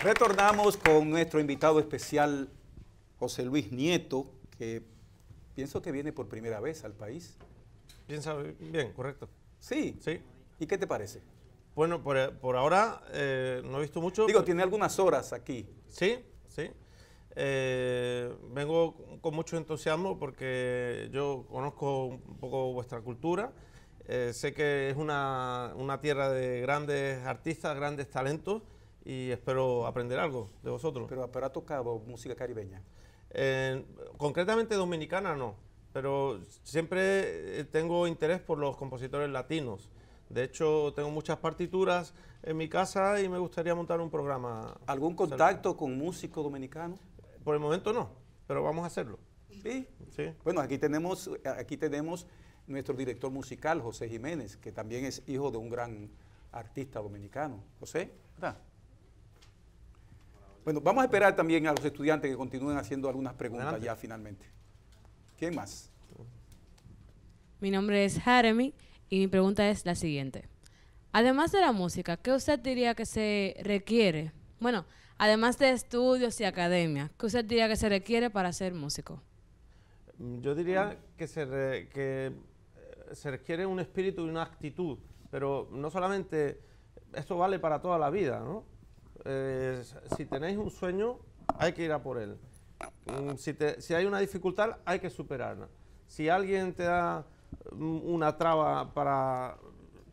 Retornamos con nuestro invitado especial, José Luis Nieto, que pienso que viene por primera vez al país. Bien, bien correcto. Sí. Sí. ¿Y qué te parece? Bueno, por, ahora eh, no he visto mucho. Digo, tiene algunas horas aquí. Sí, sí. Eh, vengo con mucho entusiasmo porque yo conozco un poco vuestra cultura. Eh, sé que es una, una tierra de grandes artistas, grandes talentos y espero aprender algo de vosotros. Pero, ha tocado música caribeña. concretamente dominicana no, pero siempre eh, tengo interés por los compositores latinos. De hecho, tengo muchas partituras en mi casa y me gustaría montar un programa. ¿Algún contacto con músicos dominicanos? Por el momento no, pero vamos a hacerlo. Sí. sí. Bueno, aquí tenemos, aquí tenemos nuestro director musical, José Jiménez, que también es hijo de un gran artista dominicano. José, bueno, vamos a esperar también a los estudiantes que continúen haciendo algunas preguntas ya finalmente. ¿Quién más? Mi nombre es Jeremy y mi pregunta es la siguiente. Además de la música, ¿qué usted diría que se requiere? Bueno, además de estudios y academia, ¿qué usted diría que se requiere para ser músico? Mm, yo diría que se, que eh, se requiere un espíritu y una actitud, pero no solamente, esto vale para toda la vida, ¿no? Eh, si tenéis un sueño, hay que ir a por él. Mm, si, si hay una dificultad, hay que superarla. Si alguien te da mm, una traba para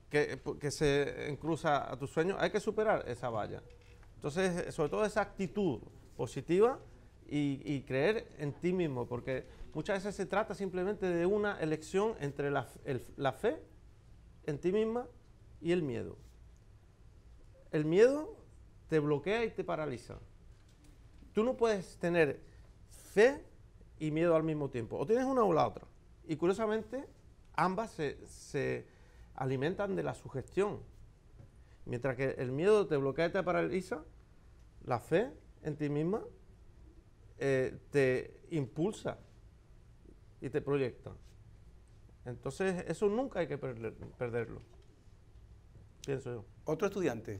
que, que se cruza a tu sueño, hay que superar esa valla. Entonces, eh, sobre todo esa actitud positiva y, y, creer en ti mismo, porque muchas veces se trata simplemente de una elección entre la, la fe en ti misma y el miedo. El miedo te bloquea y te paraliza. Tú no puedes tener fe y miedo al mismo tiempo. O tienes una o la otra. Y curiosamente, ambas se, alimentan de la sugestión. Mientras que el miedo te bloquea y te paraliza, la fe en ti misma eh, te impulsa y te proyecta. Entonces, eso nunca hay que perderlo, pienso yo. Otro estudiante,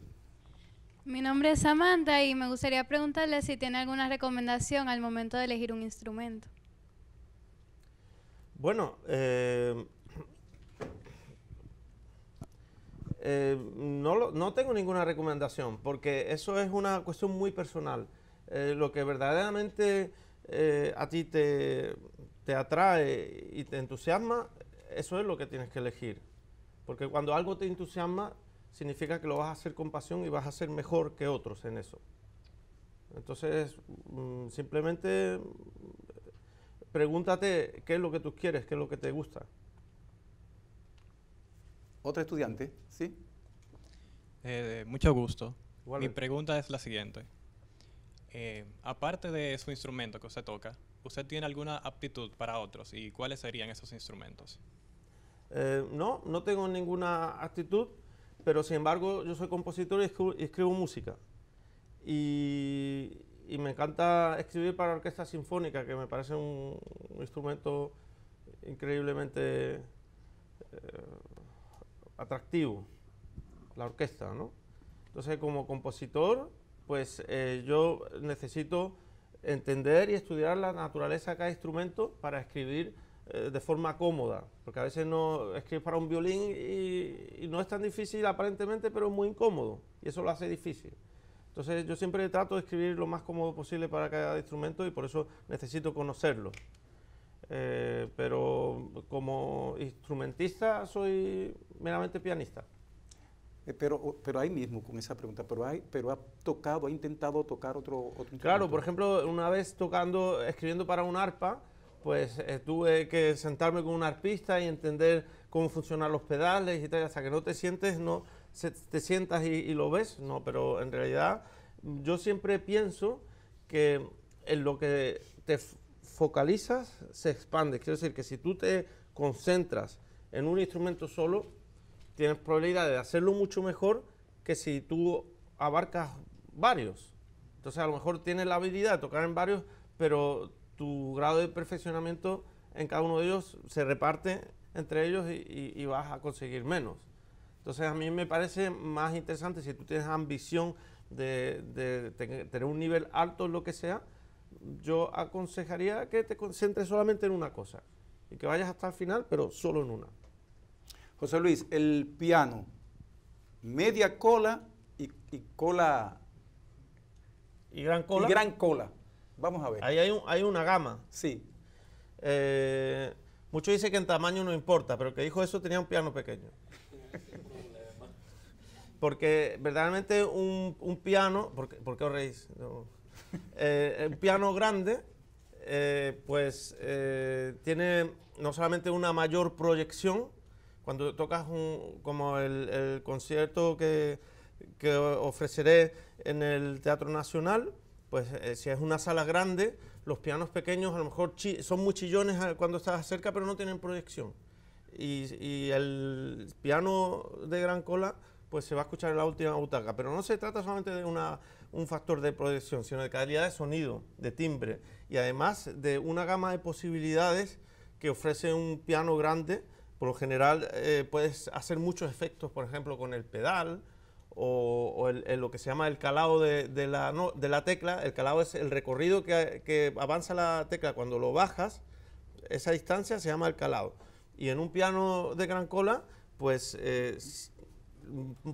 mi nombre es Samantha y me gustaría preguntarle si tiene alguna recomendación al momento de elegir un instrumento. Bueno, eh, eh, no, no, tengo ninguna recomendación porque eso es una cuestión muy personal. Eh, lo que verdaderamente a ti te, te atrae y te entusiasma, eso es lo que tienes que elegir. Porque cuando algo te entusiasma, significa que lo vas a hacer con pasión y vas a ser mejor que otros en eso. Entonces, mm, simplemente mm, pregúntate qué es lo que tú quieres, qué es lo que te gusta. Otro estudiante, ¿sí? Eh, mucho gusto. Mi pregunta es la siguiente. Eh, aparte de su instrumento que usted toca, ¿usted tiene alguna aptitud para otros y cuáles serían esos instrumentos? Eh, no, no tengo ninguna aptitud pero sin embargo yo soy compositor y escribo, música. Y, me encanta escribir para orquesta sinfónica, que me parece un, instrumento increíblemente eh, atractivo, la orquesta, ¿no? Entonces como compositor, pues eh, yo necesito entender y estudiar la naturaleza de cada instrumento para escribir eh, de forma cómoda, porque a veces no es para un violín y, no es tan difícil aparentemente, pero es muy incómodo y eso lo hace difícil. Entonces yo siempre trato de escribir lo más cómodo posible para cada instrumento y por eso necesito conocerlo. Eh, pero como instrumentista soy meramente pianista. Eh, pero, pero ahí mismo con esa pregunta, pero, hay, pero ha tocado, ha intentado tocar otro, instrumento. Claro, por ejemplo, una vez tocando, escribiendo para un arpa, pues eh, tuve que sentarme con un arpista y entender cómo funcionan los pedales y tal, hasta que no te sientes, no te sientas y, lo ves, no, pero en realidad yo siempre pienso que en lo que te focalizas se expande, quiero decir que si tú te concentras en un instrumento solo, tienes probabilidad de hacerlo mucho mejor que si tú abarcas varios. Entonces a lo mejor tienes la habilidad de tocar en varios, pero tu grado de perfeccionamiento en cada uno de ellos se reparte entre ellos y, vas a conseguir menos. Entonces a mí me parece más interesante si tú tienes ambición de, tener un nivel alto en lo que sea, yo aconsejaría que te concentres solamente en una cosa y que vayas hasta el final, pero solo en una. José Luis, el piano, media cola y, y cola... Y gran cola. Y gran cola. Vamos a ver. Ahí hay, una gama. Sí. Eh, muchos dicen que en tamaño no importa, pero el que dijo eso tenía un piano pequeño. Porque verdaderamente un, piano, ¿por qué, os reís? Eh, un piano grande, eh, pues eh, tiene no solamente una mayor proyección, cuando tocas como el, concierto que ofreceré en el Teatro Nacional, pues eh, si es una sala grande, los pianos pequeños a lo mejor son muy eh, cuando estás cerca, pero no tienen proyección. Y, el piano de gran cola, pues se va a escuchar en la última butaca. Pero no se trata solamente de un factor de proyección, sino de calidad de sonido, de timbre, y además de una gama de posibilidades que ofrece un piano grande. Por lo general eh, puedes hacer muchos efectos, por ejemplo, con el pedal, o, en lo que se llama el calado de, la, tecla. El calado es el recorrido que, avanza la tecla cuando lo bajas, esa distancia se llama el calado. Y en un piano de gran cola, pues eh,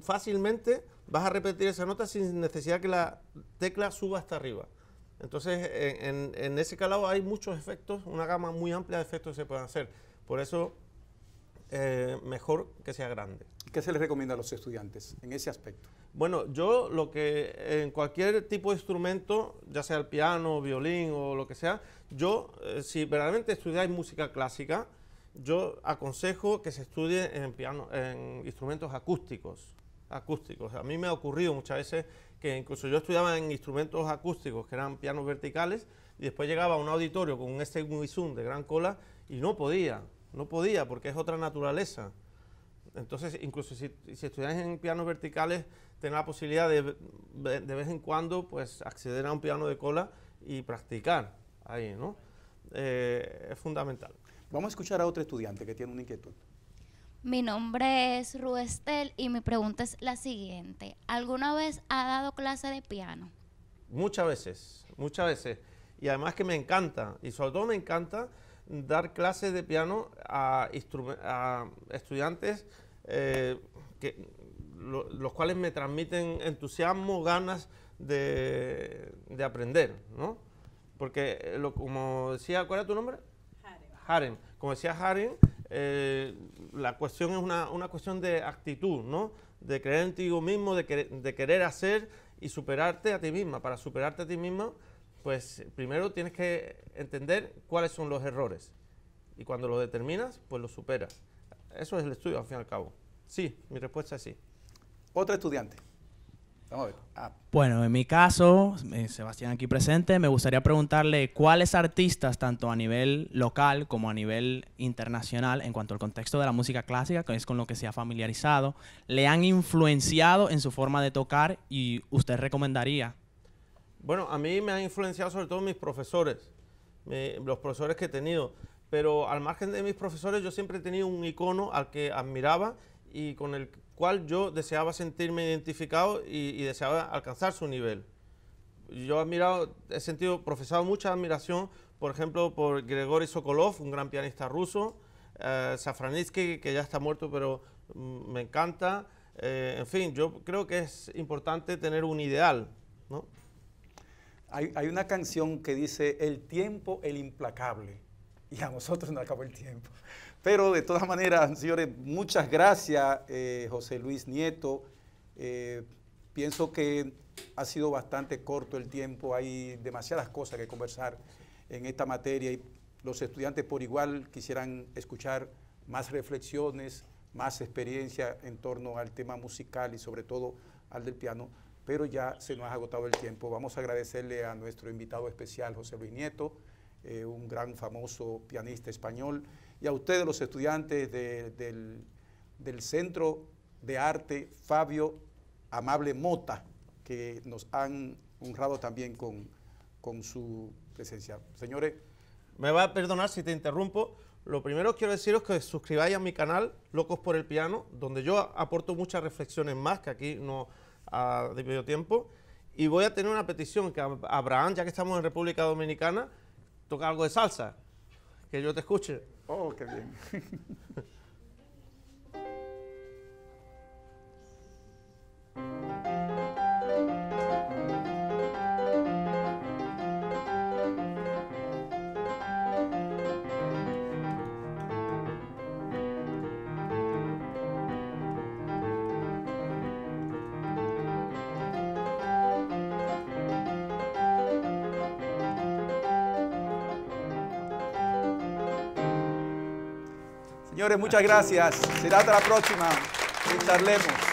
fácilmente vas a repetir esa nota sin necesidad que la tecla suba hasta arriba. Entonces, en, en, ese calado hay muchos efectos, una gama muy amplia de efectos que se pueden hacer. Por eso eh, mejor que sea grande. ¿Qué se les recomienda a los estudiantes en ese aspecto? Bueno, yo lo que en cualquier tipo de instrumento, ya sea el piano, violín o lo que sea, yo, eh, si verdaderamente estudiáis música clásica, yo aconsejo que se estudie en, piano, en instrumentos acústicos. acústicos. A mí me ha ocurrido muchas veces que incluso yo estudiaba en instrumentos acústicos, que eran pianos verticales, y después llegaba a un auditorio con un Steinway Zoom de gran cola y no podía, no podía porque es otra naturaleza. Entonces, incluso si, si en pianos verticales, tenés la posibilidad de de vez en cuando pues, acceder a un piano de cola y practicar ahí, ¿no? Eh, es fundamental. Vamos a escuchar a otro estudiante que tiene una inquietud. Mi nombre es Ruestel y mi pregunta es la siguiente. ¿Alguna vez ha dado clase de piano? Muchas veces, muchas veces. Y además que me encanta, y sobre todo me encanta dar clases de piano a, a estudiantes eh, que, los cuales me transmiten entusiasmo, ganas de, aprender, ¿no? Porque, eh, lo, como decía, ¿cuál era tu nombre? Haren. Como decía Haren eh, la cuestión es una, cuestión de actitud, ¿no? De creer en ti mismo, de, de querer hacer y superarte a ti misma. Para superarte a ti misma pues primero tienes que entender cuáles son los errores. Y cuando los determinas, pues los superas. Eso es el estudio, al fin y al cabo. Sí, mi respuesta es sí. Otro estudiante. Vamos a ver. Ah. Bueno, en mi caso, eh, Sebastián aquí presente, me gustaría preguntarle cuáles artistas, tanto a nivel local como a nivel internacional, en cuanto al contexto de la música clásica, que es con lo que se ha familiarizado, le han influenciado en su forma de tocar y usted recomendaría bueno, a mí me han influenciado sobre todo mis profesores, los profesores que he tenido, pero al margen de mis profesores yo siempre he tenido un icono al que admiraba y con el cual yo deseaba sentirme identificado y, deseaba alcanzar su nivel. Yo he admirado, he sentido, profesado mucha admiración, por ejemplo, por Gregory Sokolov, un gran pianista ruso, eh, Safranitsky, que ya está muerto, pero mm, me encanta. Eh, en fin, yo creo que es importante tener un ideal, ¿no? Hay, una canción que dice El tiempo, el implacable. Y a nosotros no acabó el tiempo. Pero de todas maneras, señores, muchas gracias, eh, José Luis Nieto. Eh, pienso que ha sido bastante corto el tiempo. Hay demasiadas cosas que conversar en esta materia y los estudiantes por igual quisieran escuchar más reflexiones, más experiencia en torno al tema musical y sobre todo al del piano pero ya se nos ha agotado el tiempo. Vamos a agradecerle a nuestro invitado especial, José Luis Nieto, eh, un gran famoso pianista español, y a ustedes, los estudiantes del, Centro de Arte Fabio Amable Mota, que nos han honrado también con, con su presencia. Señores. Me va a perdonar si te interrumpo. Lo primero quiero deciros que suscribáis a mi canal, Locos por el Piano, donde yo aporto muchas reflexiones más que aquí no a debido tiempo. Y voy a tener una petición que Abraham, ya que estamos en República Dominicana, toca algo de salsa. Que yo te escuche. Oh, qué bien. Señores, muchas gracias. Será hasta la próxima y